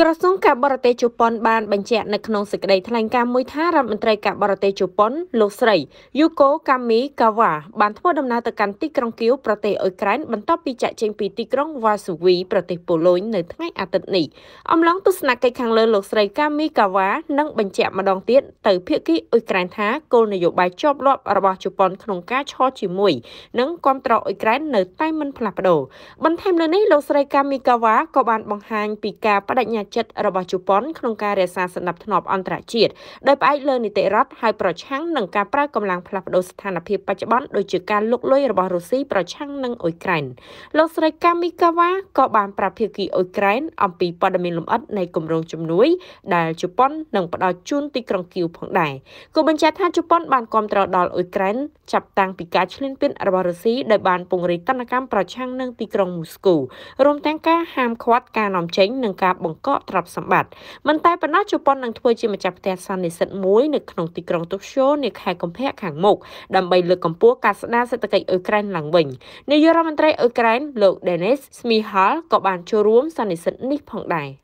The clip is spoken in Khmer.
ក្រសួងការបរទេសជប៉ុនបានបញ្ជាក់នៅក្នុងសេចក្តីថ្លែងការណ៍មួយថារដ្ឋមន្ត្រីការបរទេសជប៉ុនលោកស្រី Yuko Kamikawa បានធ្វើដំណើរទៅកាន់ទីក្រុងគៀវប្រទេសអ៊ុយក្រែនបន្ទាប់ពីចាក់ចេញពីទីក្រុង Varsovie ប្រទេសប៉ូឡូញនៅថ្ងៃអាទិត្យនេះអំឡុងទស្សនកិច្ចខាងលើលោកស្រី Kamikawa នឹងបញ្ជាក់ម្ដងទៀតទៅភាគីអ៊ុយក្រែនថាគោលនយោបាយជាប់លាប់របស់ជប៉ុនក្នុងការឈរជាមួយនិងគ្រប់គ្រងអ៊ុយក្រែននៅតែមិនផ្លាស់ប្ដូរបន្ថែមលើនេះលោកស្រី Kamikawa ក៏បានបង្ហាញពីការបដិញ្ញាចិត្តរបស់ជប៉ុនក្នុងការរក្សាសណ្ដាប់ធ្នាប់អន្តរជាតិដោយផ្អែកលើនីតិរដ្ឋហើយប្រឆាំងនឹងការប្រើកម្លាំងផ្លាស់ប្ដូរស្ថានភាពបច្ចុប្បន្នដូចជាការលុកលុយរបស់រុស្ស៊ីប្រឆាំងនឹងអ៊ុយក្រែនលោកស្រីកាមីកាវ៉ាក៏បានប្រាប់ភាគីអ៊ុយក្រែនអំពីព័ត៌មានលម្អិតនៃគម្រោងជំនួយ ដែលជប៉ុននឹងផ្ដល់ជូនទីក្រុងគីវផងដែរគូបញ្ជាក់ថាជប៉ុនបានគ្រប់គ្រងដល់អ៊ុយក្រែនចាប់តាំងពីការឈ្លានពាន របស់រុស្ស៊ីដោយបានពង្រីកតន្តកម្មប្រឆាំងនឹងទីក្រុងមូស្គូរួមទាំងការហាមឃាត់ការនាំចេញនិងការបង្កប់ទ្រព្យសម្បត្តិមិនតែប៉ុណ្ណោះជប៉ុននឹងធ្វើជាម្ចាស់ផ្ទះសន្និសិទមួយនៅក្នុងទីក្រុងតូក្យូនាខែកុម្ភៈខាងមុខដើម្បីលើកកម្ពស់ការស្ដារសេដ្ឋកិច្ចអ៊ុយក្រែនឡើងវិញនាយករដ្ឋមន្ត្រីអ៊ុយក្រែនលោក Denis Smihal ក៏បានចូលរួម សន្និសិទនេះផងដែរ។